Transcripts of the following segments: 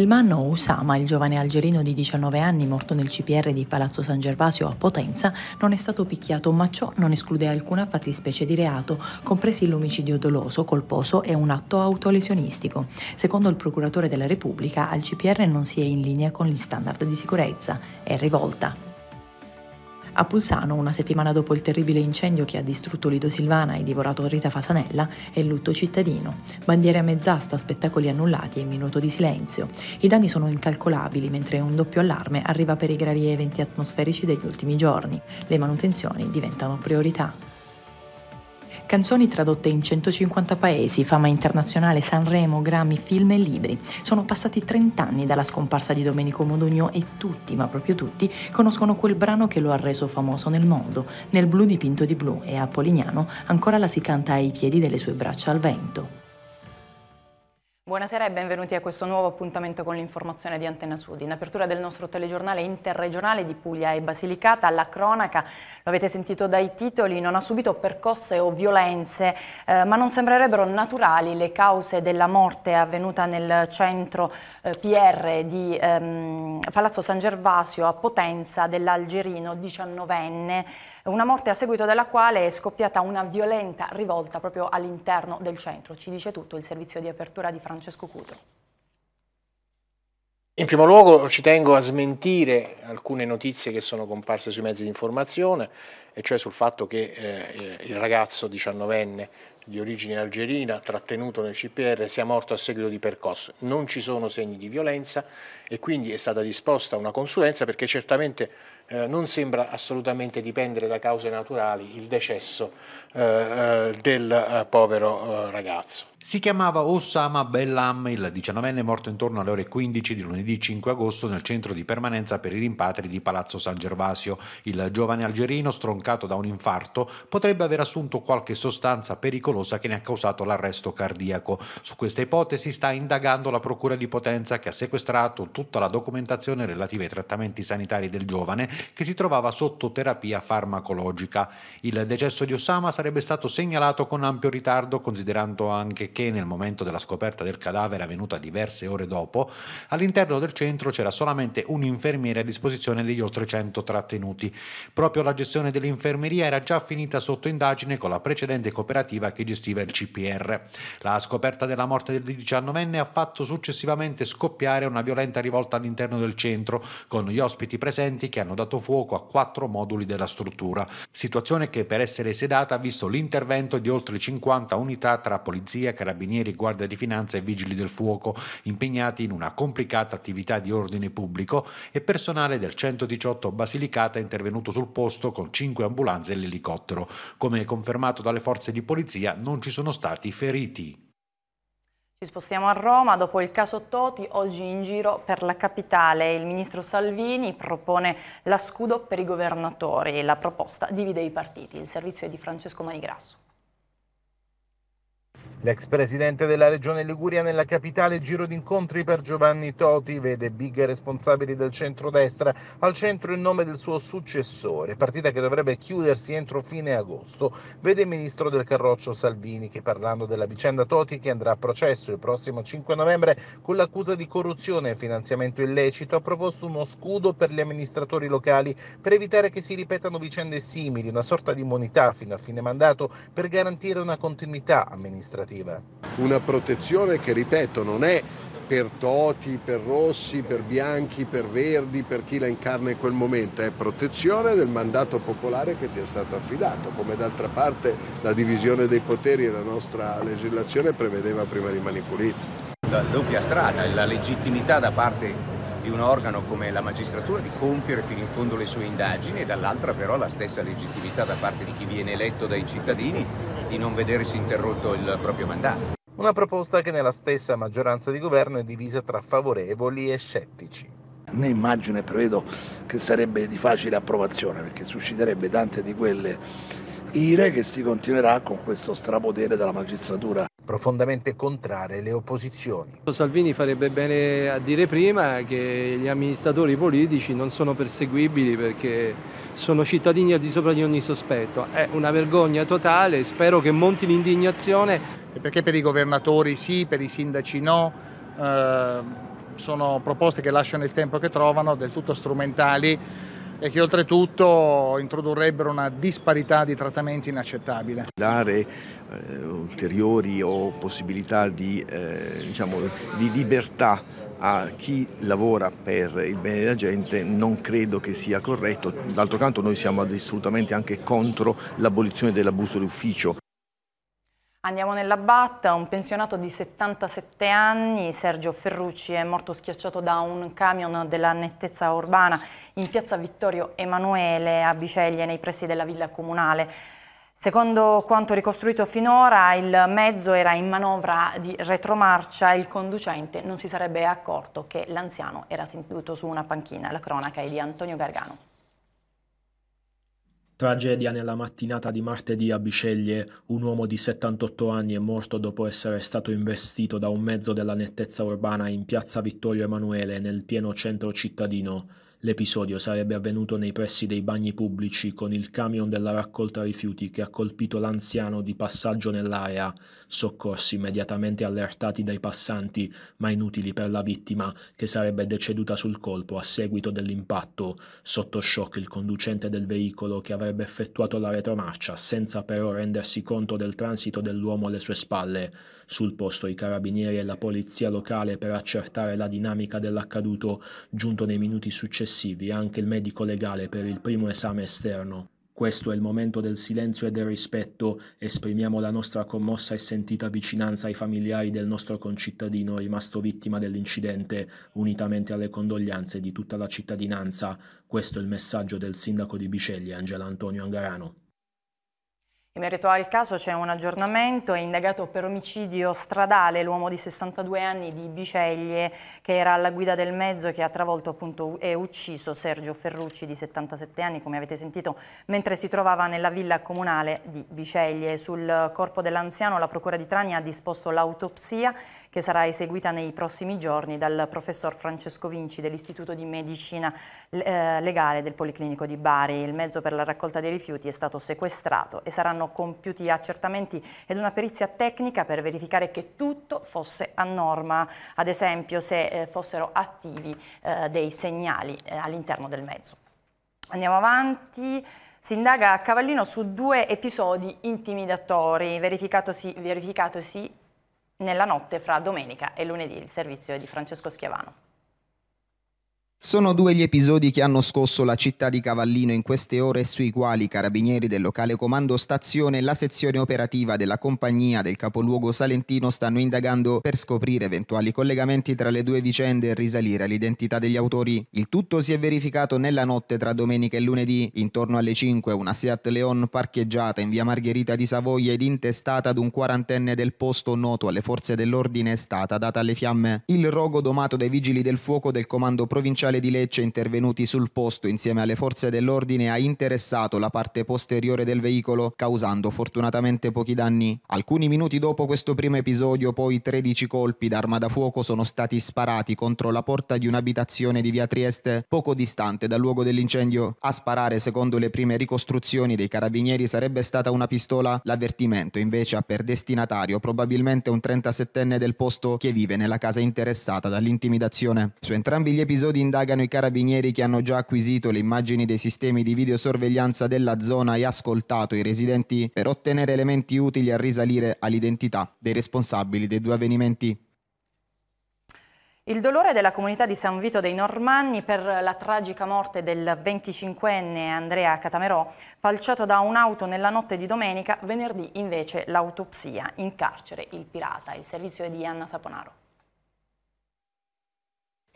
Elmanno Usama, il giovane algerino di 19 anni morto nel CPR di Palazzo San Gervasio a Potenza, non è stato picchiato, ma ciò non esclude alcuna fattispecie di reato, compresi l'omicidio doloso, colposo e un atto autolesionistico. Secondo il procuratore della Repubblica, al CPR non si è in linea con gli standard di sicurezza. È rivolta. A Pulsano, una settimana dopo il terribile incendio che ha distrutto Lido Silvana e divorato Rita Fasanella, è il lutto cittadino. Bandiere a mezz'asta, spettacoli annullati e minuto di silenzio. I danni sono incalcolabili, mentre un doppio allarme arriva per i gravi eventi atmosferici degli ultimi giorni. Le manutenzioni diventano priorità. Canzoni tradotte in 150 paesi, fama internazionale, Sanremo, Grammy, film e libri. Sono passati 30 anni dalla scomparsa di Domenico Modugno e tutti, ma proprio tutti, conoscono quel brano che lo ha reso famoso nel mondo, nel blu dipinto di blu e a Polignano ancora la si canta ai piedi delle sue braccia al vento. Buonasera e benvenuti a questo nuovo appuntamento con l'informazione di Antenna Sud. In apertura del nostro telegiornale interregionale di Puglia e Basilicata, la cronaca, lo avete sentito dai titoli, non ha subito percosse o violenze, eh, ma non sembrerebbero naturali le cause della morte avvenuta nel centro eh, PR di ehm, Palazzo San Gervasio a Potenza dell'Algerino 19enne, una morte a seguito della quale è scoppiata una violenta rivolta proprio all'interno del centro. Ci dice tutto il servizio di apertura di Francesco. Francesco Cutro. In primo luogo ci tengo a smentire alcune notizie che sono comparse sui mezzi di informazione, e cioè sul fatto che eh, il ragazzo diciannovenne di origine algerina trattenuto nel CPR sia morto a seguito di percosse. Non ci sono segni di violenza e quindi è stata disposta una consulenza perché certamente eh, non sembra assolutamente dipendere da cause naturali il decesso eh, eh del eh, povero ragazzo. Si chiamava Osama Bellam, il 19enne morto intorno alle ore 15 di lunedì 5 agosto nel centro di permanenza per i rimpatri di Palazzo San Gervasio. Il giovane algerino, stroncato da un infarto, potrebbe aver assunto qualche sostanza pericolosa che ne ha causato l'arresto cardiaco. Su questa ipotesi sta indagando la Procura di Potenza che ha sequestrato tutta la documentazione relativa ai trattamenti sanitari del giovane che si trovava sotto terapia farmacologica. Il decesso di Osama sarebbe stato segnalato con ampio ritardo, considerando anche che nel momento della scoperta del cadavere avvenuta diverse ore dopo, all'interno del centro c'era solamente un infermiere a disposizione degli oltre 100 trattenuti. Proprio la gestione dell'infermeria era già finita sotto indagine con la precedente cooperativa che gestiva il CPR. La scoperta della morte del 19enne ha fatto successivamente scoppiare una violenta rivolta all'interno del centro, con gli ospiti presenti che hanno dato dato fuoco a quattro moduli della struttura, situazione che per essere sedata ha visto l'intervento di oltre 50 unità tra polizia, carabinieri, guardia di finanza e vigili del fuoco, impegnati in una complicata attività di ordine pubblico e personale del 118 Basilicata intervenuto sul posto con cinque ambulanze e l'elicottero. Come confermato dalle forze di polizia non ci sono stati feriti. Ci spostiamo a Roma, dopo il caso Toti, oggi in giro per la capitale. Il ministro Salvini propone la scudo per i governatori. La proposta divide i partiti. Il servizio è di Francesco Manigrasso. L'ex presidente della regione Liguria nella capitale giro d'incontri per Giovanni Toti vede big responsabili del centrodestra al centro il nome del suo successore, partita che dovrebbe chiudersi entro fine agosto. Vede il ministro del Carroccio Salvini che parlando della vicenda Toti che andrà a processo il prossimo 5 novembre con l'accusa di corruzione e finanziamento illecito ha proposto uno scudo per gli amministratori locali per evitare che si ripetano vicende simili, una sorta di immunità fino a fine mandato per garantire una continuità amministrativa amministrativa. Una protezione che, ripeto, non è per toti, per rossi, per bianchi, per verdi, per chi la incarna in quel momento, è protezione del mandato popolare che ti è stato affidato, come d'altra parte la divisione dei poteri e la nostra legislazione prevedeva prima di Mani Pulite. La doppia strada, la legittimità da parte di un organo come la magistratura di compiere fino in fondo le sue indagini e dall'altra però la stessa legittimità da parte di chi viene eletto dai cittadini di non vedersi interrotto il proprio mandato. Una proposta che nella stessa maggioranza di governo è divisa tra favorevoli e scettici. Né immagino e prevedo che sarebbe di facile approvazione perché susciterebbe tante di quelle ire che si continuerà con questo strapotere della magistratura. Profondamente contrarie le opposizioni. Salvini farebbe bene a dire prima che gli amministratori politici non sono perseguibili perché sono cittadini al di sopra di ogni sospetto. È una vergogna totale, spero che monti l'indignazione. Perché per i governatori sì, per i sindaci no. Eh, sono proposte che lasciano il tempo che trovano, del tutto strumentali e che oltretutto introdurrebbero una disparità di trattamento inaccettabile. Dare eh, ulteriori o possibilità di, eh, diciamo, di libertà a chi lavora per il bene della gente non credo che sia corretto. D'altro canto noi siamo assolutamente anche contro l'abolizione dell'abuso d'ufficio. Andiamo nella batta, un pensionato di 77 anni, Sergio Ferrucci, è morto schiacciato da un camion della nettezza urbana in piazza Vittorio Emanuele a Biceglie, nei pressi della villa comunale. Secondo quanto ricostruito finora, il mezzo era in manovra di retromarcia e il conducente non si sarebbe accorto che l'anziano era seduto su una panchina. La cronaca è di Antonio Gargano. Tragedia nella mattinata di martedì a Biceglie, un uomo di 78 anni è morto dopo essere stato investito da un mezzo della nettezza urbana in piazza Vittorio Emanuele nel pieno centro cittadino. L'episodio sarebbe avvenuto nei pressi dei bagni pubblici con il camion della raccolta rifiuti che ha colpito l'anziano di passaggio nell'area, soccorsi immediatamente allertati dai passanti, ma inutili per la vittima che sarebbe deceduta sul colpo a seguito dell'impatto. Sotto shock il conducente del veicolo che avrebbe effettuato la retromarcia senza però rendersi conto del transito dell'uomo alle sue spalle. Sul posto i carabinieri e la polizia locale per accertare la dinamica dell'accaduto, giunto nei minuti successivi successivi anche il medico legale per il primo esame esterno. Questo è il momento del silenzio e del rispetto, esprimiamo la nostra commossa e sentita vicinanza ai familiari del nostro concittadino rimasto vittima dell'incidente, unitamente alle condoglianze di tutta la cittadinanza. Questo è il messaggio del sindaco di Biceglie, Angelo Antonio Angarano. In merito al caso c'è un aggiornamento, è indagato per omicidio stradale l'uomo di 62 anni di Biceglie che era alla guida del mezzo che ha travolto appunto e ucciso Sergio Ferrucci di 77 anni come avete sentito mentre si trovava nella villa comunale di Biceglie. Sul corpo dell'anziano la procura di Trani ha disposto l'autopsia che sarà eseguita nei prossimi giorni dal professor Francesco Vinci dell'Istituto di Medicina eh, Legale del Policlinico di Bari. Il mezzo per la raccolta dei rifiuti è stato sequestrato e saranno compiuti accertamenti ed una perizia tecnica per verificare che tutto fosse a norma, ad esempio se eh, fossero attivi eh, dei segnali all'interno del mezzo. Andiamo avanti. Si indaga a Cavallino su due episodi intimidatori verificatosi, verificatosi nella notte fra domenica e lunedì, il servizio di Francesco Schiavano. Sono due gli episodi che hanno scosso la città di Cavallino in queste ore e sui quali i carabinieri del locale comando stazione e la sezione operativa della compagnia del capoluogo salentino stanno indagando per scoprire eventuali collegamenti tra le due vicende e risalire all'identità degli autori. Il tutto si è verificato nella notte tra domenica e lunedì. Intorno alle 5 una Seat Leon parcheggiata in via Margherita di Savoia ed intestata ad un quarantenne del posto noto alle forze dell'ordine è stata data alle fiamme. Il rogo domato dai vigili del fuoco del comando provinciale provinciale di Lecce intervenuti sul posto insieme alle forze dell'ordine ha interessato la parte posteriore del veicolo causando fortunatamente pochi danni. Alcuni minuti dopo questo primo episodio poi 13 colpi d'arma da fuoco sono stati sparati contro la porta di un'abitazione di via Trieste poco distante dal luogo dell'incendio. A sparare secondo le prime ricostruzioni dei carabinieri sarebbe stata una pistola, l'avvertimento invece ha per destinatario probabilmente un 37enne del posto che vive nella casa interessata dall'intimidazione. Su entrambi gli episodi indagati indagano i carabinieri che hanno già acquisito le immagini dei sistemi di videosorveglianza della zona e ascoltato i residenti per ottenere elementi utili a risalire all'identità dei responsabili dei due avvenimenti. Il dolore della comunità di San Vito dei Normanni per la tragica morte del 25enne Andrea Catamerò, falciato da un'auto nella notte di domenica, venerdì invece l'autopsia in carcere, il pirata, il servizio di Anna Saponaro.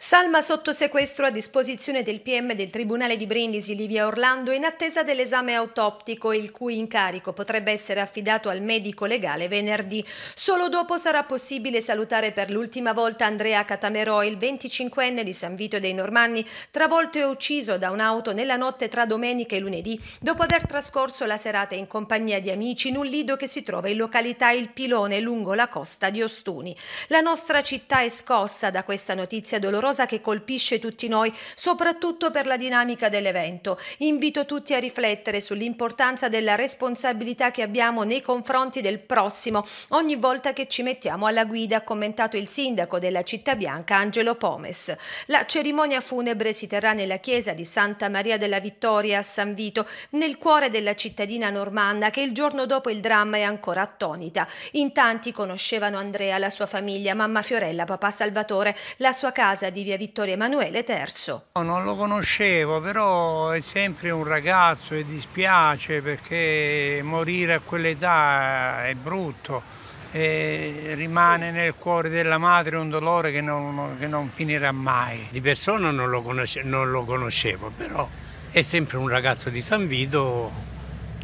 Salma sotto sequestro a disposizione del PM del Tribunale di Brindisi Livia Orlando in attesa dell'esame autoptico, il cui incarico potrebbe essere affidato al medico legale venerdì. Solo dopo sarà possibile salutare per l'ultima volta Andrea Catamerò, il 25enne di San Vito dei Normanni, travolto e ucciso da un'auto nella notte tra domenica e lunedì, dopo aver trascorso la serata in compagnia di amici in un lido che si trova in località Il Pilone lungo la costa di Ostuni. La nostra città è scossa da questa notizia dolorosa cosa che colpisce tutti noi, soprattutto per la dinamica dell'evento. Invito tutti a riflettere sull'importanza della responsabilità che abbiamo nei confronti del prossimo ogni volta che ci mettiamo alla guida, ha commentato il sindaco della città bianca Angelo Pomes. La cerimonia funebre si terrà nella chiesa di Santa Maria della Vittoria a San Vito, nel cuore della cittadina normanna che il giorno dopo il dramma è ancora attonita. In tanti conoscevano Andrea, la sua famiglia, mamma Fiorella, papà Salvatore, la sua casa di via Vittorio Emanuele III. Non lo conoscevo, però è sempre un ragazzo e dispiace perché morire a quell'età è brutto. E rimane nel cuore della madre un dolore che non, che non finirà mai. Di persona non lo, conosce, non lo conoscevo, però è sempre un ragazzo di San Vito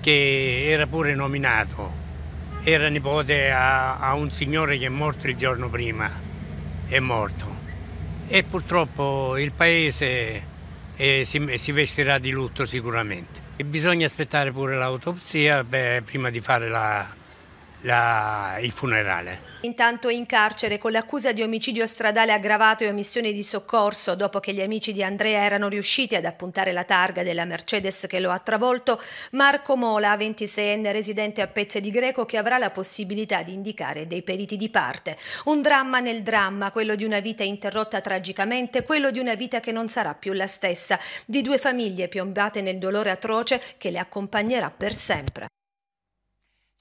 che era pure nominato era nipote a, a, un signore che è morto il giorno prima, è morto e purtroppo il paese eh, si, si, vestirà di lutto sicuramente. E bisogna aspettare pure l'autopsia beh, prima di fare la, la, il funerale. Intanto in carcere con l'accusa di omicidio stradale aggravato e omissione di soccorso dopo che gli amici di Andrea erano riusciti ad appuntare la targa della Mercedes che lo ha travolto, Marco Mola, 26enne residente a Pezze di Greco che avrà la possibilità di indicare dei periti di parte. Un dramma nel dramma, quello di una vita interrotta tragicamente, quello di una vita che non sarà più la stessa, di due famiglie piombate nel dolore atroce che le accompagnerà per sempre.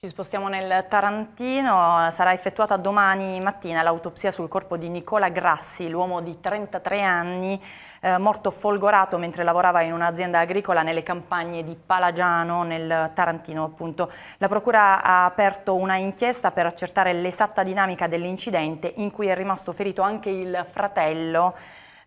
Ci spostiamo nel Tarantino, sarà effettuata domani mattina l'autopsia sul corpo di Nicola Grassi, l'uomo di 33 anni, eh, morto folgorato mentre lavorava in un'azienda agricola nelle campagne di Palagiano, nel Tarantino appunto. La procura ha aperto una inchiesta per accertare l'esatta dinamica dell'incidente in cui è rimasto ferito anche il fratello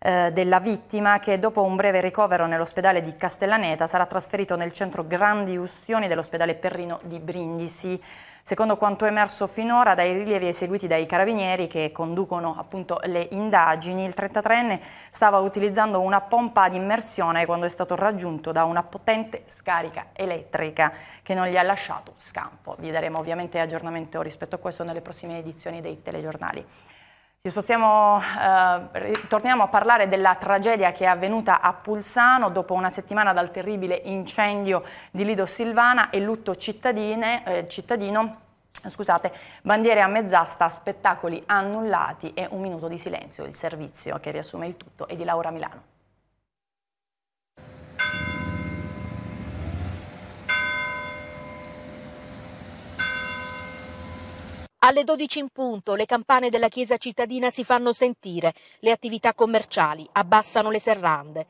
eh, della vittima che dopo un breve ricovero nell'ospedale di Castellaneta sarà trasferito nel centro Grandi Ustioni dell'ospedale Perrino di Brindisi. Secondo quanto emerso finora dai rilievi eseguiti dai carabinieri che conducono appunto le indagini, il 33enne stava utilizzando una pompa ad immersione quando è stato raggiunto da una potente scarica elettrica che non gli ha lasciato scampo. Vi daremo ovviamente aggiornamento rispetto a questo nelle prossime edizioni dei telegiornali. Ci spostiamo, eh, torniamo a parlare della tragedia che è avvenuta a Pulsano dopo una settimana dal terribile incendio di Lido Silvana e lutto eh, cittadino, scusate, bandiere a mezz'asta, spettacoli annullati e un minuto di silenzio. Il servizio che riassume il tutto è di Laura Milano. Alle 12 in punto le campane della chiesa cittadina si fanno sentire, le attività commerciali abbassano le serrande.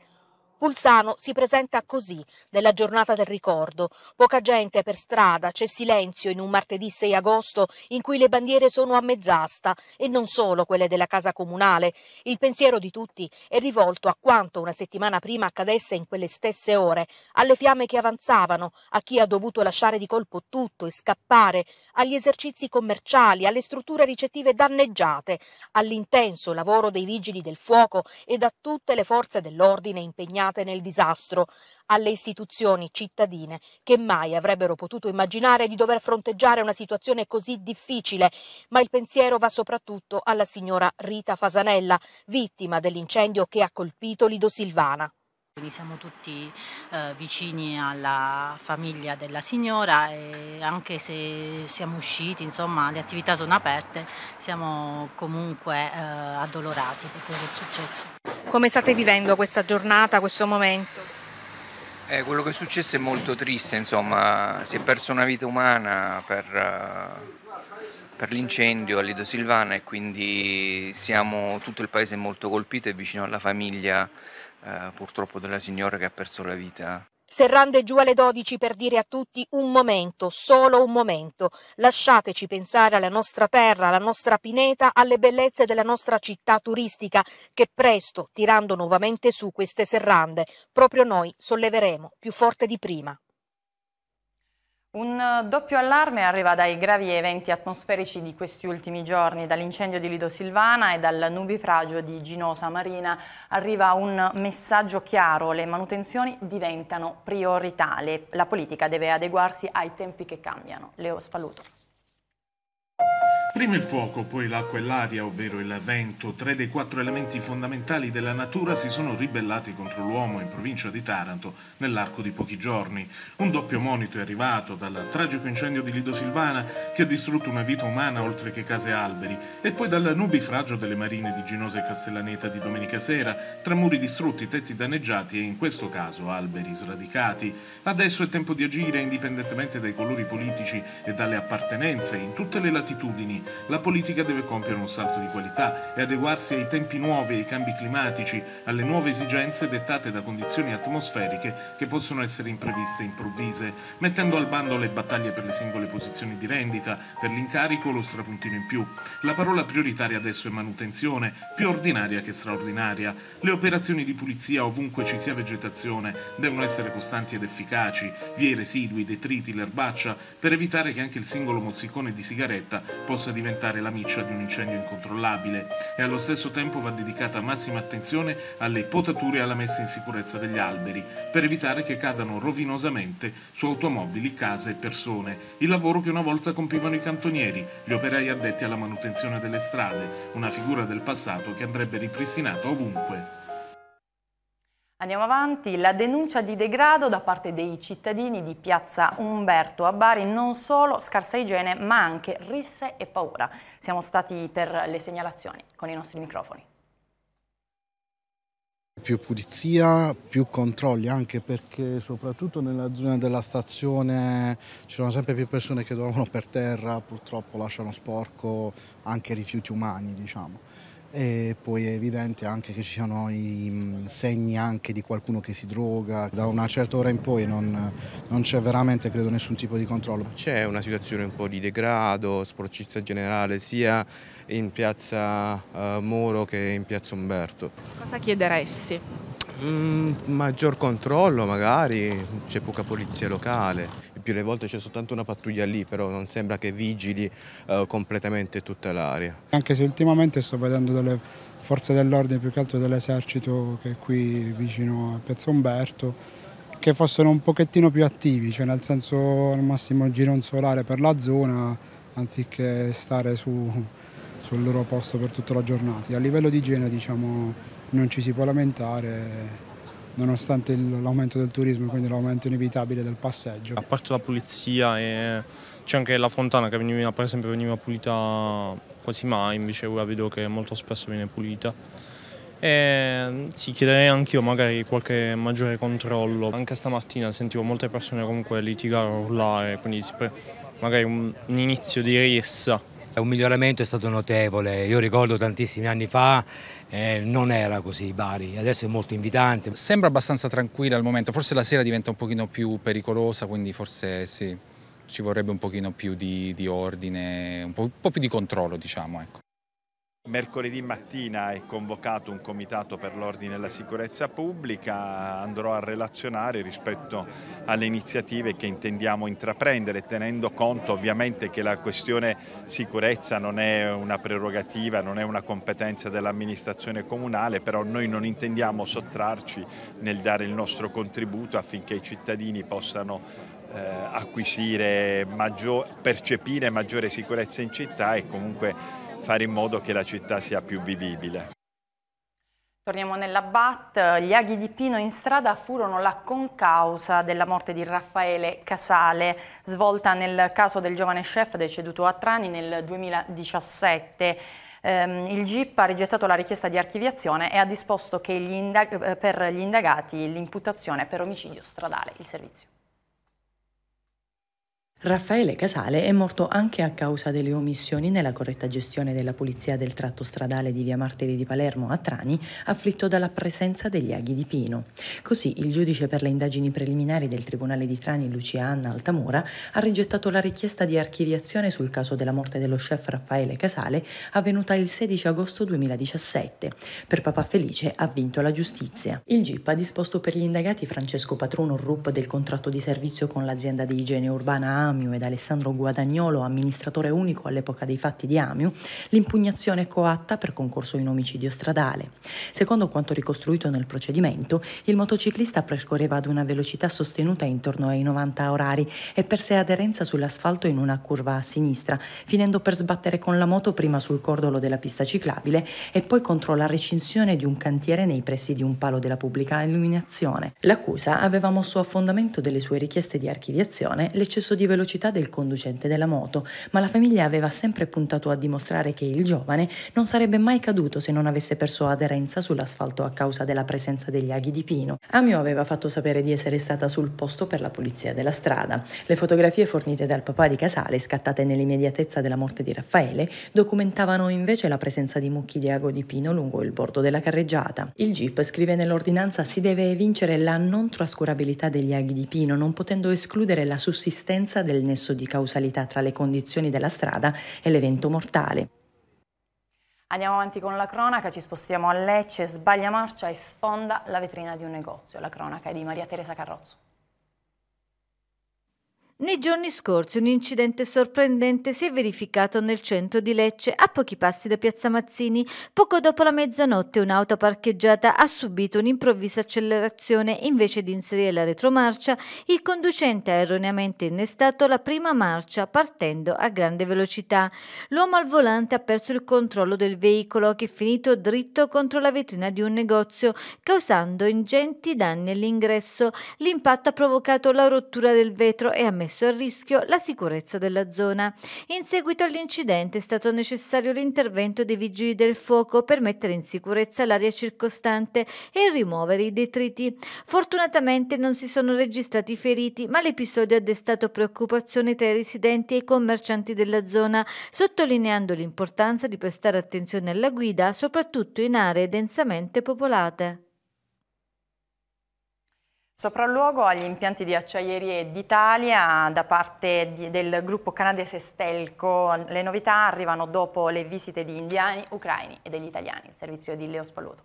Pulsano si presenta così nella giornata del ricordo. Poca gente per strada, c'è silenzio in un martedì 6 agosto in cui le bandiere sono a mezz'asta e non solo quelle della casa comunale. Il pensiero di tutti è rivolto a quanto una settimana prima accadesse in quelle stesse ore, alle fiamme che avanzavano, a chi ha dovuto lasciare di colpo tutto e scappare, agli esercizi commerciali, alle strutture ricettive danneggiate, all'intenso lavoro dei vigili del fuoco e da tutte le forze dell'ordine impegnate gettata nel disastro alle istituzioni cittadine che mai avrebbero potuto immaginare di dover fronteggiare una situazione così difficile, ma il pensiero va soprattutto alla signora Rita Fasanella, vittima dell'incendio che ha colpito Lido Silvana. Quindi siamo tutti eh, vicini alla famiglia della signora e anche se siamo usciti, insomma, le attività sono aperte, siamo comunque eh, addolorati per quello che è successo. Come state vivendo questa giornata, questo momento? Eh, quello che è successo è molto triste, insomma, si è persa una vita umana per, eh, per l'incendio a Lido Silvana e quindi siamo, tutto il paese è molto colpito e vicino alla famiglia eh, purtroppo della signora che ha perso la vita serrando giù alle 12 per dire a tutti un momento, solo un momento, lasciateci pensare alla nostra terra, alla nostra pineta, alle bellezze della nostra città turistica che presto, tirando nuovamente su queste serrande, proprio noi solleveremo più forte di prima. Un doppio allarme arriva dai gravi eventi atmosferici di questi ultimi giorni, dall'incendio di Lido Silvana e dal nubifragio di Ginosa Marina. Arriva un messaggio chiaro, le manutenzioni diventano prioritarie, la politica deve adeguarsi ai tempi che cambiano. Leo Spalluto. Prima il fuoco, poi l'acqua e l'aria, ovvero il vento, tre dei quattro elementi fondamentali della natura, si sono ribellati contro l'uomo in provincia di Taranto nell'arco di pochi giorni. Un doppio monito è arrivato dal tragico incendio di Lido Silvana che ha distrutto una vita umana oltre che case e alberi, e poi dal nubifragio delle marine di Ginosa e Castellaneta di domenica sera, tra muri distrutti, tetti danneggiati e in questo caso alberi sradicati. Adesso è tempo di agire indipendentemente dai colori politici e dalle appartenenze in tutte le latitudini la politica deve compiere un salto di qualità e adeguarsi ai tempi nuovi, ai cambi climatici, alle nuove esigenze dettate da condizioni atmosferiche che possono essere impreviste e improvvise, mettendo al bando le battaglie per le singole posizioni di rendita, per l'incarico o lo strapuntino in più. La parola prioritaria adesso è manutenzione, più ordinaria che straordinaria. Le operazioni di pulizia ovunque ci sia vegetazione devono essere costanti ed efficaci, via i residui, i detriti, l'erbaccia, per evitare che anche il singolo mozzicone di sigaretta possa diventare la miccia di un incendio incontrollabile e allo stesso tempo va dedicata massima attenzione alle potature e alla messa in sicurezza degli alberi per evitare che cadano rovinosamente su automobili, case e persone. Il lavoro che una volta compivano i cantonieri, gli operai addetti alla manutenzione delle strade, una figura del passato che andrebbe ripristinata ovunque. Andiamo avanti, la denuncia di degrado da parte dei cittadini di Piazza Umberto a Bari, non solo scarsa igiene ma anche risse e paura. Siamo stati per le segnalazioni con i nostri microfoni. Più pulizia, più controlli, anche perché soprattutto nella zona della stazione ci sono sempre più persone che dormono per terra, purtroppo lasciano sporco anche rifiuti umani diciamo e poi è evidente anche che ci siano i mm, segni anche di qualcuno che si droga, da una certa ora in poi non, non c'è veramente credo nessun tipo di controllo. C'è una situazione un po' di degrado, sporcizia generale sia in piazza eh, Moro che in piazza Umberto. Cosa chiederesti? Mm, maggior controllo magari, c'è poca polizia locale più delle volte c'è soltanto una pattuglia lì, però non sembra che vigili eh, completamente tutta l'area. Anche se ultimamente sto vedendo delle forze dell'ordine, più che altro dell'esercito che è qui vicino a Piazza Umberto, che fossero un pochettino più attivi, cioè nel senso al massimo giro un solare per la zona anziché stare su, sul loro posto per tutta la giornata. A livello di igiene diciamo, non ci si può lamentare nonostante l'aumento del turismo, quindi l'aumento inevitabile del passeggio. A parte la pulizia e c'è anche la fontana che veniva, per esempio veniva pulita quasi mai, invece ora vedo che molto spesso viene pulita. E sì, chiederei anch'io magari qualche maggiore controllo. Anche stamattina sentivo molte persone comunque litigare, urlare, quindi magari un, inizio di rissa un miglioramento è stato notevole, io ricordo tantissimi anni fa eh, non era così Bari, adesso è molto invitante. Sembra abbastanza tranquilla al momento, forse la sera diventa un pochino più pericolosa, quindi forse sì, ci vorrebbe un pochino più di, di ordine, un po', un po' più di controllo diciamo. Ecco. Mercoledì mattina è convocato un comitato per l'ordine e la sicurezza pubblica, andrò a relazionare rispetto alle iniziative che intendiamo intraprendere, tenendo conto ovviamente che la questione sicurezza non è una prerogativa, non è una competenza dell'amministrazione comunale, però noi non intendiamo sottrarci nel dare il nostro contributo affinché i cittadini possano eh, acquisire, maggior, percepire maggiore sicurezza in città e comunque fare in modo che la città sia più vivibile. Torniamo nella BAT, gli aghi di Pino in strada furono la concausa della morte di Raffaele Casale, svolta nel caso del giovane chef deceduto a Trani nel 2017. Ehm, il GIP ha rigettato la richiesta di archiviazione e ha disposto che gli eh, per gli indagati l'imputazione per omicidio stradale, il servizio. Raffaele Casale è morto anche a causa delle omissioni nella corretta gestione della pulizia del tratto stradale di via Martiri di Palermo a Trani, afflitto dalla presenza degli aghi di pino. Così il giudice per le indagini preliminari del Tribunale di Trani, Lucia Anna Altamura, ha rigettato la richiesta di archiviazione sul caso della morte dello chef Raffaele Casale, avvenuta il 16 agosto 2017. Per Papà Felice ha vinto la giustizia. Il GIP ha disposto per gli indagati Francesco Patruno Rupp del contratto di servizio con l'azienda di igiene urbana AM Amiu ed Alessandro Guadagnolo, amministratore unico all'epoca dei fatti di Amiu, l'impugnazione è coatta per concorso in omicidio stradale. Secondo quanto ricostruito nel procedimento, il motociclista percorreva ad una velocità sostenuta intorno ai 90 orari e perse aderenza sull'asfalto in una curva a sinistra, finendo per sbattere con la moto prima sul cordolo della pista ciclabile e poi contro la recinzione di un cantiere nei pressi di un palo della pubblica illuminazione. L'accusa aveva mosso a fondamento delle sue richieste di archiviazione l'eccesso di velocità velocità del conducente della moto, ma la famiglia aveva sempre puntato a dimostrare che il giovane non sarebbe mai caduto se non avesse perso aderenza sull'asfalto a causa della presenza degli aghi di pino. Amio aveva fatto sapere di essere stata sul posto per la pulizia della strada. Le fotografie fornite dal papà di Casale, scattate nell'immediatezza della morte di Raffaele, documentavano invece la presenza di mucchi di ago di pino lungo il bordo della carreggiata. Il jeep, scrive nell'ordinanza si deve evincere la non trascurabilità degli aghi di pino, non potendo escludere la sussistenza del nesso di causalità tra le condizioni della strada e l'evento mortale. Andiamo avanti con la cronaca, ci spostiamo a Lecce, sbaglia marcia e sfonda la vetrina di un negozio. La cronaca è di Maria Teresa Carrozzo. Nei giorni scorsi un incidente sorprendente si è verificato nel centro di Lecce, a pochi passi da Piazza Mazzini. Poco dopo la mezzanotte un'auto parcheggiata ha subito un'improvvisa accelerazione invece di inserire la retromarcia, il conducente ha erroneamente innestato la prima marcia partendo a grande velocità. L'uomo al volante ha perso il controllo del veicolo che è finito dritto contro la vetrina di un negozio, causando ingenti danni all'ingresso. L'impatto ha provocato la rottura del vetro e ha messo messo a rischio la sicurezza della zona. In seguito all'incidente è stato necessario l'intervento dei vigili del fuoco per mettere in sicurezza l'area circostante e rimuovere i detriti. Fortunatamente non si sono registrati feriti, ma l'episodio ha destato preoccupazione tra i residenti e i commercianti della zona, sottolineando l'importanza di prestare attenzione alla guida, soprattutto in aree densamente popolate. Sopralluogo agli impianti di acciaierie d'Italia da parte di, del gruppo canadese Stelco. Le novità arrivano dopo le visite di indiani, ucraini e degli italiani. servizio di Leo Spalluto.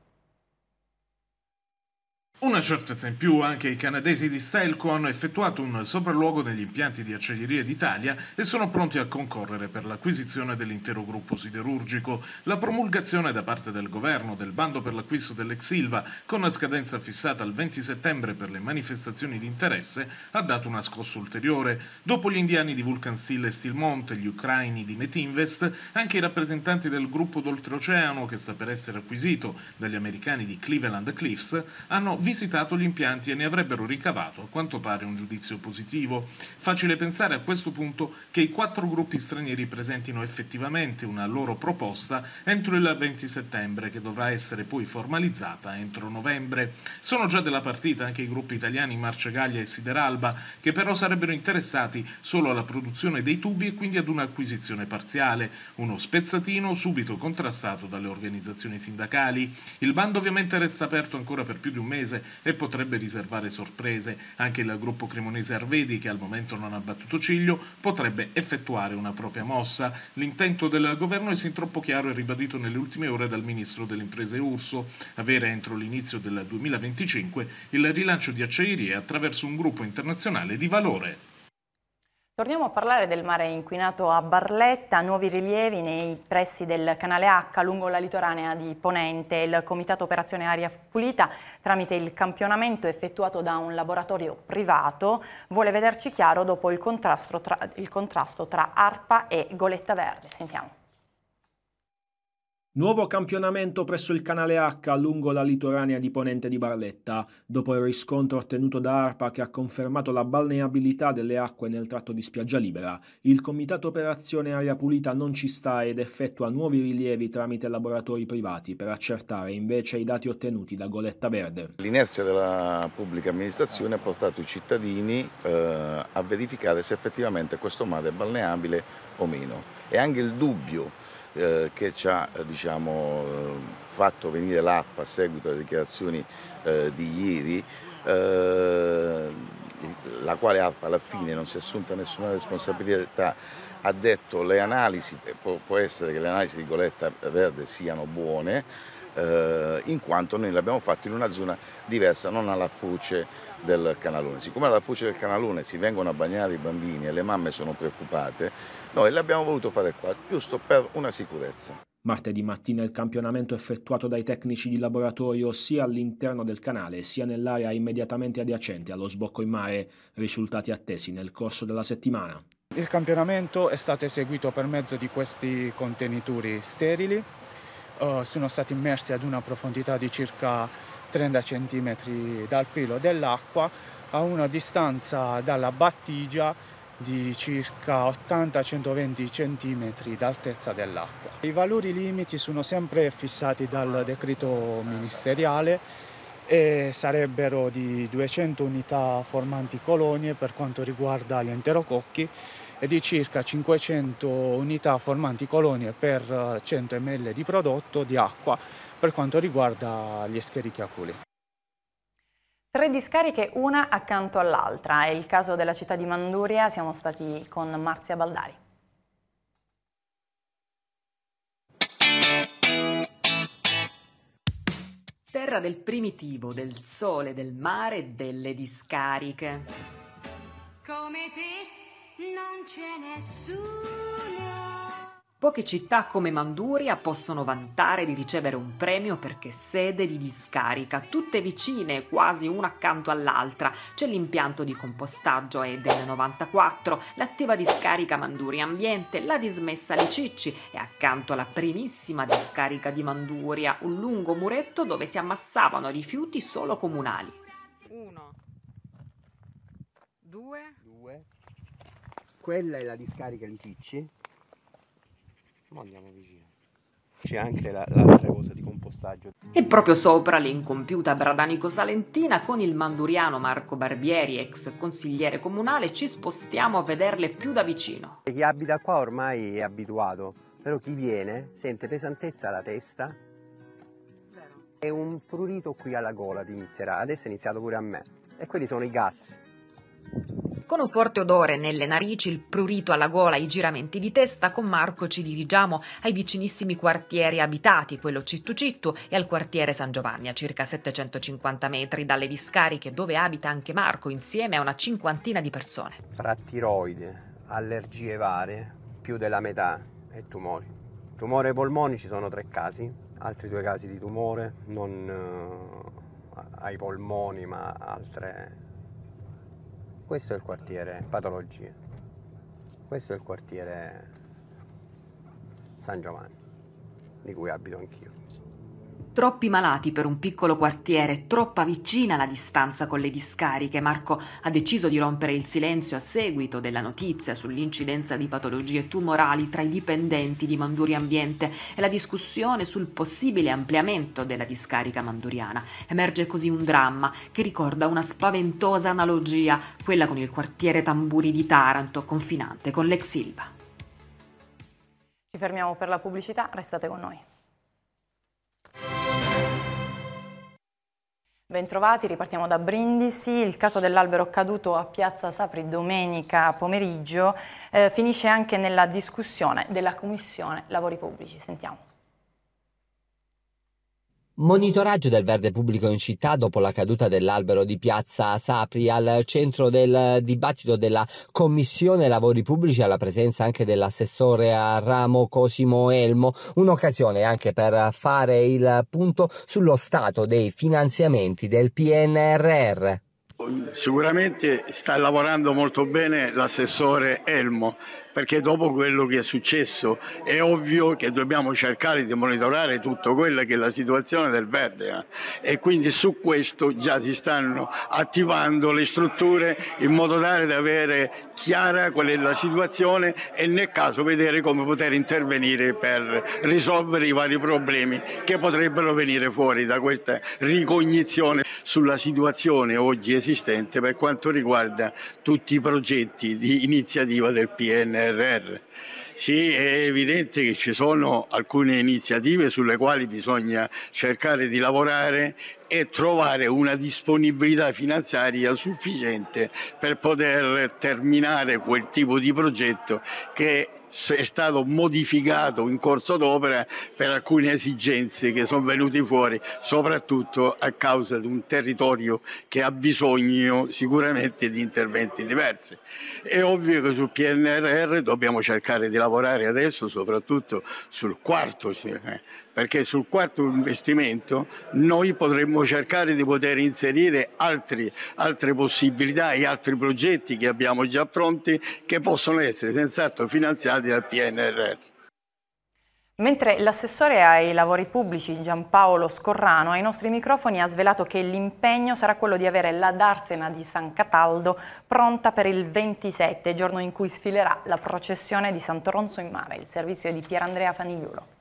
Una certezza in più, anche i canadesi di Stelco hanno effettuato un sopralluogo negli impianti di acciaierie d'Italia e sono pronti a concorrere per l'acquisizione dell'intero gruppo siderurgico. La promulgazione da parte del governo del bando per l'acquisto dell'Exilva, con una scadenza fissata al 20 settembre per le manifestazioni di interesse, ha dato una scossa ulteriore. Dopo gli indiani di Vulcan Steel e Steelmont e gli ucraini di Metinvest, anche i rappresentanti del gruppo d'oltreoceano, che sta per essere acquisito dagli americani di Cleveland Cliffs, hanno visitato gli impianti e ne avrebbero ricavato a quanto pare un giudizio positivo. Facile pensare a questo punto che i quattro gruppi stranieri presentino effettivamente una loro proposta entro il 20 settembre, che dovrà essere poi formalizzata entro novembre. Sono già della partita anche i gruppi italiani Marcegaglia e Sideralba, che però sarebbero interessati solo alla produzione dei tubi e quindi ad un'acquisizione parziale, uno spezzatino subito contrastato dalle organizzazioni sindacali. Il bando ovviamente resta aperto ancora per più di un mese e potrebbe riservare sorprese. Anche il gruppo cremonese Arvedi, che al momento non ha battuto Ciglio, potrebbe effettuare una propria mossa. L'intento del governo è sin troppo chiaro e ribadito nelle ultime ore dal ministro delle imprese Urso, avere entro l'inizio del 2025 il rilancio di acciaierie attraverso un gruppo internazionale di valore. Torniamo a parlare del mare inquinato a Barletta, nuovi rilievi nei pressi del canale H lungo la litoranea di Ponente. Il Comitato Operazione Aria Pulita, tramite il campionamento effettuato da un laboratorio privato, vuole vederci chiaro dopo il contrasto tra, il contrasto tra ARPA e Goletta Verde. Sentiamo. Nuovo campionamento presso il canale H lungo la litoranea di Ponente di Barletta, dopo il riscontro ottenuto da ARPA che ha confermato la balneabilità delle acque nel tratto di spiaggia libera. Il Comitato Operazione Aria Pulita non ci sta ed effettua nuovi rilievi tramite laboratori privati per accertare invece i dati ottenuti da Goletta Verde. L'inerzia della pubblica amministrazione ha portato i cittadini eh, a verificare se effettivamente questo mare è balneabile o meno e anche il dubbio eh, che ci ha eh, diciamo, eh, fatto venire l'ARPA a seguito delle dichiarazioni eh, di ieri, la quale ARPA alla fine non si è assunta nessuna responsabilità, ha detto le analisi, può, può essere che le analisi di Goletta Verde siano buone, in quanto noi l'abbiamo fatto in una zona diversa, non alla foce del canalone. Siccome alla foce del canalone si vengono a bagnare i bambini e le mamme sono preoccupate, noi l'abbiamo voluto fare qua, giusto per una sicurezza. Martedì mattina il campionamento effettuato dai tecnici di laboratorio sia all'interno del canale sia nell'area immediatamente adiacente allo sbocco in mare, risultati attesi nel corso della settimana. Il campionamento è stato eseguito per mezzo di questi contenitori sterili, uh, sono stati immersi ad una profondità di circa 30 cm dal pelo dell'acqua a una distanza dalla battigia di circa 80-120 cm d'altezza dell'acqua. I valori limiti sono sempre fissati dal decreto ministeriale e sarebbero di 200 unità formanti colonie per quanto riguarda gli enterococchi e di circa 500 unità formanti colonie per 100 ml di prodotto di acqua per quanto riguarda gli escherichia coli. Tre discariche una accanto all'altra, è il caso della città di Manduria, siamo stati con Marzia Baldari. Terra del primitivo, del sole, del mare e delle discariche. Come te non c'è nessuno Poche città come Manduria possono vantare di ricevere un premio perché sede di discarica, tutte vicine, quasi una accanto all'altra. C'è l'impianto di compostaggio Eden 94, l'attiva discarica Manduria Ambiente, la dismessa Licicci e accanto alla primissima discarica di Manduria, un lungo muretto dove si ammassavano rifiuti solo comunali. Uno, due. due. Quella è la discarica Licicci ma andiamo vicino. C'è anche la, l'altra cosa di compostaggio. E proprio sopra l'incompiuta Bradanico-Salentina con il manduriano Marco Barbieri, ex consigliere comunale, ci spostiamo a vederle più da vicino. Chi abita qua ormai è abituato, però chi viene sente pesantezza alla testa È un prurito qui alla gola ti inizierà, adesso è iniziato pure a me. E quelli sono i gas con un forte odore nelle narici, il prurito alla gola i giramenti di testa, con Marco ci dirigiamo ai vicinissimi quartieri abitati, quello Cittu Cittu e al quartiere San Giovanni, a circa 750 metri dalle discariche dove abita anche Marco insieme a una cinquantina di persone. Fra tiroide, allergie varie, più della metà e tumori. Tumore ai polmoni ci sono tre casi, altri due casi di tumore, non eh, ai polmoni ma altre questo è il quartiere patologie. Questo è il quartiere San Giovanni, di cui abito anch'io. Troppi malati per un piccolo quartiere, troppa vicina la distanza con le discariche, Marco ha deciso di rompere il silenzio a seguito della notizia sull'incidenza di patologie tumorali tra i dipendenti di Manduri Ambiente e la discussione sul possibile ampliamento della discarica manduriana. Emerge così un dramma che ricorda una spaventosa analogia, quella con il quartiere Tamburi di Taranto, confinante con l'ex Silva. Ci fermiamo per la pubblicità, restate con noi. Bentrovati, ripartiamo da Brindisi. Il caso dell'albero caduto a Piazza Sapri domenica pomeriggio eh, finisce anche nella discussione della Commissione Lavori Pubblici. Sentiamo. Monitoraggio del verde pubblico in città dopo la caduta dell'albero di piazza Sapri al centro del dibattito della Commissione Lavori Pubblici alla presenza anche dell'assessore a Ramo Cosimo Elmo, un'occasione anche per fare il punto sullo stato dei finanziamenti del PNRR. Sicuramente sta lavorando molto bene l'assessore Elmo perché dopo quello che è successo è ovvio che dobbiamo cercare di monitorare tutto quello che è la situazione del Verde eh. e quindi su questo già si stanno attivando le strutture in modo tale da avere chiara qual è la situazione e nel caso vedere come poter intervenire per risolvere i vari problemi che potrebbero venire fuori da questa ricognizione sulla situazione oggi esistente per quanto riguarda tutti i progetti di iniziativa del PNR. PNRR. Sì, è evidente che ci sono alcune iniziative sulle quali bisogna cercare di lavorare e trovare una disponibilità finanziaria sufficiente per poter terminare quel tipo di progetto che è stato modificato in corso d'opera per alcune esigenze che sono venute fuori, soprattutto a causa di un territorio che ha bisogno sicuramente di interventi diversi. È ovvio che sul PNRR dobbiamo cercare di lavorare adesso soprattutto sul quarto eh, perché sul quarto investimento noi potremmo cercare di poter inserire altri, altre possibilità e altri progetti che abbiamo già pronti che possono essere senz'altro finanziati dal PNRR. Mentre l'assessore ai lavori pubblici Giampaolo Scorrano ai nostri microfoni ha svelato che l'impegno sarà quello di avere la darsena di San Cataldo pronta per il 27, giorno in cui sfilerà la processione di Sant'Oronzo in mare, il servizio di Pierandrea Fanigliulo.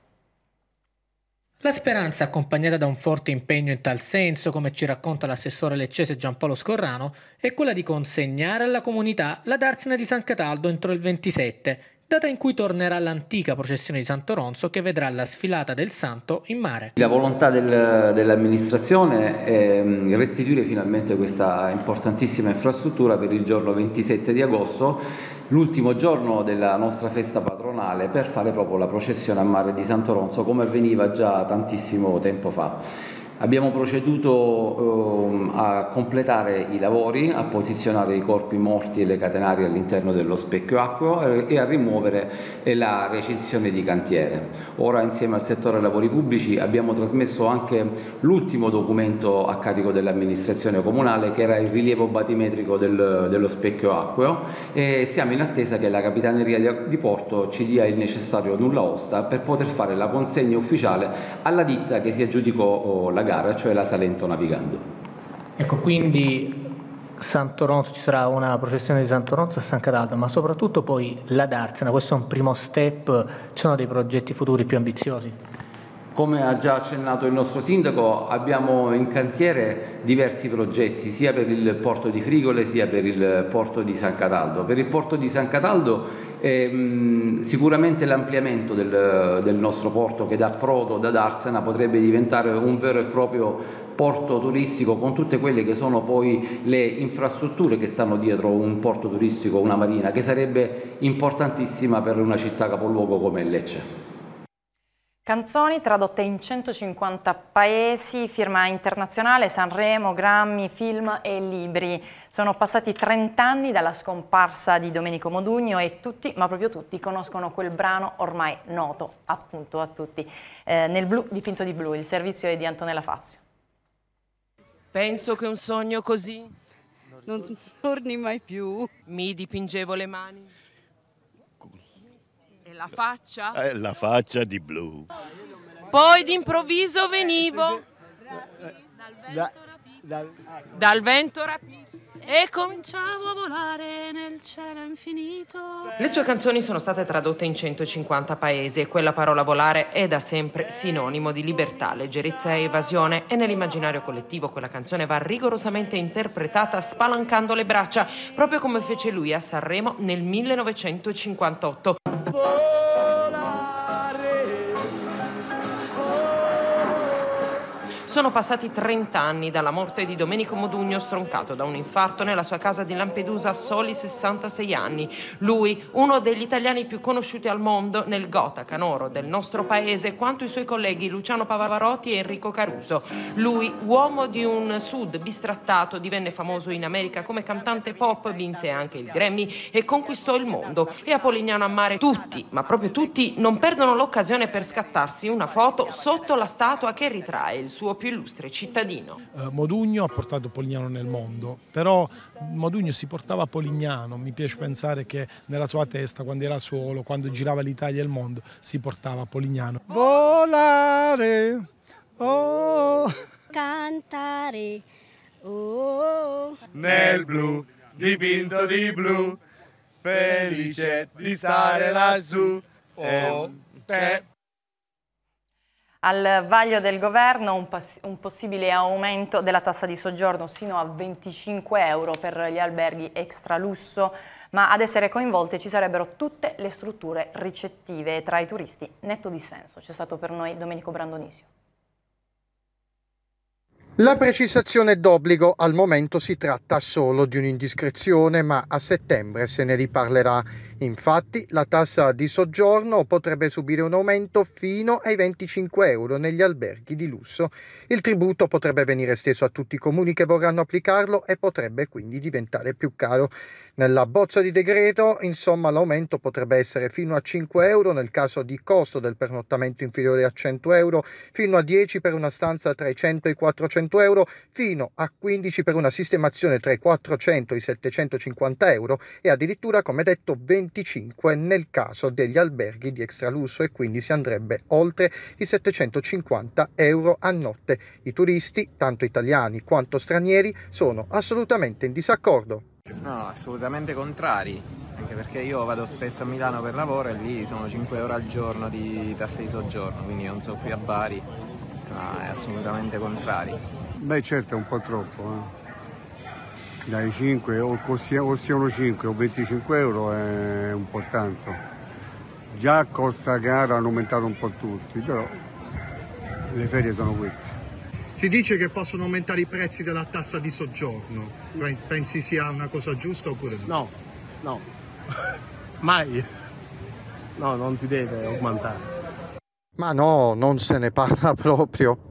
La speranza, accompagnata da un forte impegno in tal senso, come ci racconta l'assessore leccese Giampaolo Scorrano, è quella di consegnare alla comunità la darsena di San Cataldo entro il 27, data in cui tornerà l'antica processione di Santo Ronzo che vedrà la sfilata del santo in mare. La volontà del, dell'amministrazione è mm, restituire finalmente questa importantissima infrastruttura per il giorno 27 di agosto l'ultimo giorno della nostra festa patronale per fare proprio la processione a mare di Santoronzo come avveniva già tantissimo tempo fa. Abbiamo proceduto eh, a completare i lavori, a posizionare i corpi morti e le catenarie all'interno dello specchio acqueo e a rimuovere eh, la recinzione di cantiere. Ora insieme al settore lavori pubblici abbiamo trasmesso anche l'ultimo documento a carico dell'amministrazione comunale che era il rilievo batimetrico del, dello specchio acqueo e siamo in attesa che la Capitaneria di Porto ci dia il necessario nulla osta per poter fare la consegna ufficiale alla ditta che si aggiudicò oh, la gara, cioè la Salento navigando. Ecco, quindi Sant'Oronzo, ci sarà una processione di Sant'Oronzo a San Cataldo, ma soprattutto poi la Darsena, questo è un primo step, ci sono dei progetti futuri più ambiziosi? Come ha già accennato il nostro sindaco, abbiamo in cantiere diversi progetti, sia per il porto di Frigole sia per il porto di San Cataldo. Per il porto di San Cataldo ehm, sicuramente l'ampliamento del, del, nostro porto che da Proto, da Darsena potrebbe diventare un vero e proprio porto turistico con tutte quelle che sono poi le infrastrutture che stanno dietro un porto turistico, una marina, che sarebbe importantissima per una città capoluogo come Lecce. Canzoni tradotte in 150 paesi, firma internazionale, Sanremo, Grammy, film e libri. Sono passati 30 anni dalla scomparsa di Domenico Modugno e tutti, ma proprio tutti, conoscono quel brano ormai noto appunto a tutti. Eh, nel blu dipinto di blu, il servizio è di Antonella Fazio. Penso che un sogno così non torni mai più. Mi dipingevo le mani. La faccia? Eh, la faccia di blu. Poi d'improvviso venivo dal, eh, dal, dal vento rapito e cominciavo a volare nel cielo infinito. Le sue canzoni sono state tradotte in 150 paesi e quella parola volare è da sempre sinonimo di libertà, leggerezza e evasione e nell'immaginario collettivo quella canzone va rigorosamente interpretata spalancando le braccia, proprio come fece lui a Sanremo nel 1958, amor. Sono passati 30 anni dalla morte di Domenico Modugno stroncato da un infarto nella sua casa di Lampedusa a soli 66 anni. Lui, uno degli italiani più conosciuti al mondo nel gota Canoro del nostro paese, quanto i suoi colleghi Luciano Pavarotti e Enrico Caruso. Lui, uomo di un sud bistrattato, divenne famoso in America come cantante pop, vinse anche il Grammy e conquistò il mondo. E a Polignano a mare tutti, ma proprio tutti, non perdono l'occasione per scattarsi una foto sotto la statua che ritrae il suo più illustre cittadino. Eh, Modugno ha portato Polignano nel mondo, però Modugno si portava Polignano, mi piace pensare che nella sua testa, quando era solo, quando girava l'Italia e il mondo, si portava Polignano. Volare, oh. cantare, oh. nel blu, dipinto di blu, felice di stare lassù. Oh. Ehm, eh al vaglio del governo un, un, possibile aumento della tassa di soggiorno sino a 25 euro per gli alberghi extra lusso, ma ad essere coinvolte ci sarebbero tutte le strutture ricettive tra i turisti netto dissenso. C'è stato per noi Domenico Brandonisio. La precisazione d'obbligo al momento si tratta solo di un'indiscrezione, ma a settembre se ne riparlerà. Infatti la tassa di soggiorno potrebbe subire un aumento fino ai 25 euro negli alberghi di lusso. Il tributo potrebbe venire esteso a tutti i comuni che vorranno applicarlo e potrebbe quindi diventare più caro. Nella bozza di decreto, insomma, l'aumento potrebbe essere fino a 5 euro nel caso di costo del pernottamento inferiore a 100 euro, fino a 10 per una stanza tra i 100 e i 400 euro, fino a 15 per una sistemazione tra i 400 e i 750 euro e addirittura, come detto, 20 25 nel caso degli alberghi di extralusso e quindi si andrebbe oltre i 750 euro a notte. I turisti, tanto italiani quanto stranieri, sono assolutamente in disaccordo. No, assolutamente contrari, anche perché io vado spesso a Milano per lavoro e lì sono 5 euro al giorno di tasse di soggiorno, quindi non so qui a Bari, ma è assolutamente contrari. Beh certo, è un po' troppo. Eh dai 5 o, o siano 5 o 25 euro è un po' tanto già a costa gara hanno aumentato un po' tutti però le ferie sono queste si dice che possono aumentare i prezzi della tassa di soggiorno pensi sia una cosa giusta oppure no? no, no. mai no non si deve aumentare ma no non se ne parla proprio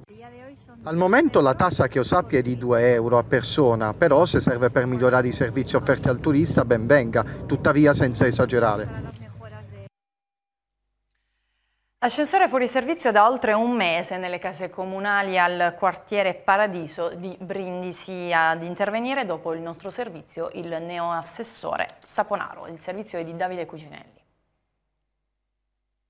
al momento la tassa che io sappia è di 2 euro a persona, però se serve per migliorare i servizi offerti al turista ben venga, tuttavia senza esagerare. Ascensore fuori servizio da oltre un mese nelle case comunali al quartiere Paradiso di Brindisi ad intervenire dopo il nostro servizio il neoassessore Saponaro. Il servizio è di Davide Cucinelli.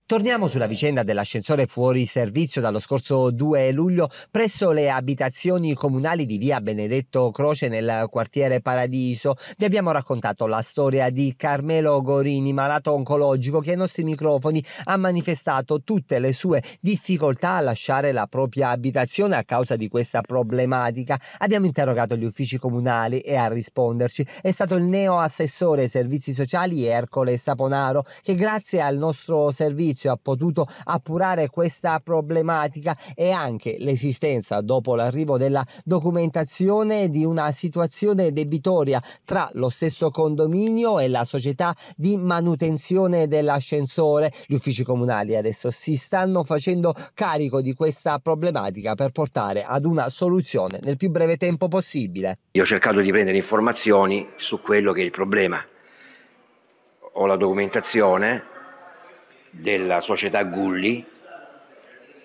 Torniamo sulla vicenda dell'ascensore fuori servizio dallo scorso 2 luglio presso le abitazioni comunali di via Benedetto Croce nel quartiere Paradiso. Vi abbiamo raccontato la storia di Carmelo Gorini, malato oncologico, che ai nostri microfoni ha manifestato tutte le sue difficoltà a lasciare la propria abitazione a causa di questa problematica. Abbiamo interrogato gli uffici comunali e a risponderci è stato il neo assessore servizi sociali Ercole Saponaro che grazie al nostro servizio giudizio ha potuto appurare questa problematica e anche l'esistenza dopo l'arrivo della documentazione di una situazione debitoria tra lo stesso condominio e la società di manutenzione dell'ascensore. Gli uffici comunali adesso si stanno facendo carico di questa problematica per portare ad una soluzione nel più breve tempo possibile. Io ho cercato di prendere informazioni su quello che è il problema. Ho la documentazione, della società Gulli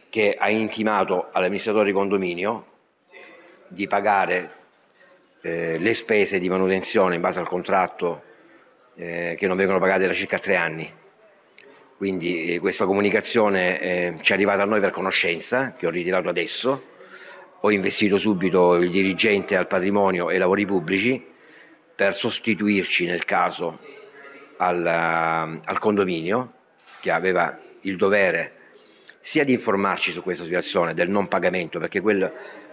che ha intimato all'amministratore di condominio di pagare eh, le spese di manutenzione in base al contratto eh, che non vengono pagate da circa tre anni. Quindi eh, questa comunicazione eh, ci è arrivata a noi per conoscenza, che ho ritirato adesso, ho investito subito il dirigente al patrimonio e lavori pubblici per sostituirci nel caso al, al condominio Bastia aveva il dovere sia di informarci su questa situazione del non pagamento, perché quel,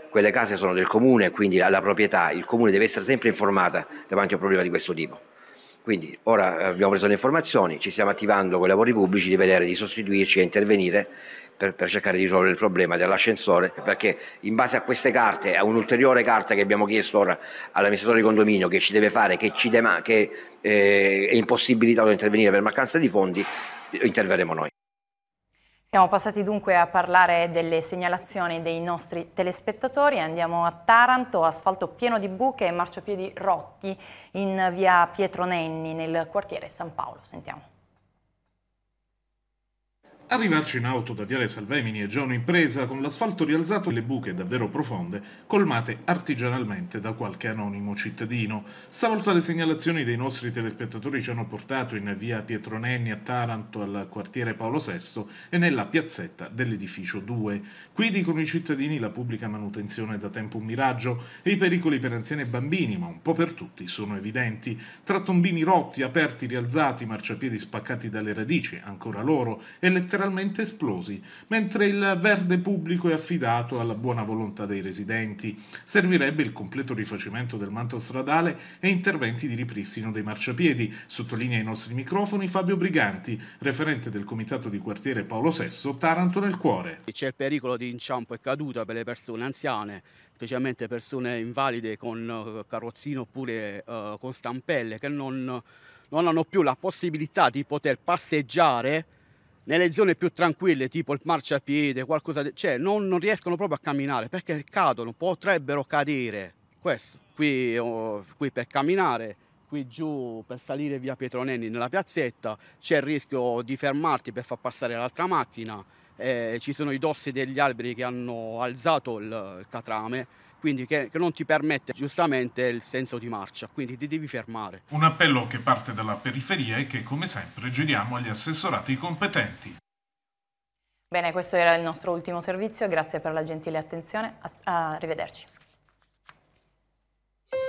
quelle case sono del comune, quindi la proprietà, il comune deve essere sempre informata davanti a un problema di questo tipo. Quindi ora abbiamo preso le informazioni, ci stiamo attivando con i lavori pubblici di vedere di sostituirci e intervenire per, per, cercare di risolvere il problema dell'ascensore, perché in base a queste carte, a un'ulteriore carta che abbiamo chiesto ora all'amministratore di condominio che ci deve fare, che, ci dema, che eh, è impossibilitato di intervenire per mancanza di fondi, interverremo noi. Siamo passati dunque a parlare delle segnalazioni dei nostri telespettatori, andiamo a Taranto, asfalto pieno di buche e marciapiedi rotti in via Pietro Nenni nel quartiere San Paolo, sentiamo. Arrivarci in auto da Viale Salvemini è già un'impresa, con l'asfalto rialzato e le buche davvero profonde, colmate artigianalmente da qualche anonimo cittadino. Stavolta le segnalazioni dei nostri telespettatori ci hanno portato in via Pietronenni a Taranto, al quartiere Paolo VI e nella piazzetta dell'edificio 2. Qui dicono i cittadini la pubblica manutenzione è da tempo un miraggio e i pericoli per anziani e bambini, ma un po' per tutti, sono evidenti. Tra tombini rotti, aperti, rialzati, marciapiedi spaccati dalle radici, ancora loro, e letteralmente letteralmente esplosi, mentre il verde pubblico è affidato alla buona volontà dei residenti. Servirebbe il completo rifacimento del manto stradale e interventi di ripristino dei marciapiedi, sottolinea i nostri microfoni Fabio Briganti, referente del comitato di quartiere Paolo VI, Taranto nel cuore. C'è il pericolo di inciampo e caduta per le persone anziane, specialmente persone invalide con eh, carrozzino oppure uh, con stampelle che non, non hanno più la possibilità di poter passeggiare nelle zone più tranquille, tipo il marciapiede, qualcosa del cioè non, non, riescono proprio a camminare perché cadono, potrebbero cadere. Questo, qui, oh, qui per camminare, qui giù per salire via Pietronelli nella piazzetta, c'è il rischio di fermarti per far passare l'altra macchina, eh, ci sono i dossi degli alberi che hanno alzato il, il catrame quindi che, che, non ti permette giustamente il senso di marcia, quindi ti devi fermare. Un appello che parte dalla periferia e che come sempre giriamo agli assessorati competenti. Bene, questo era il nostro ultimo servizio, grazie per la gentile attenzione, arrivederci.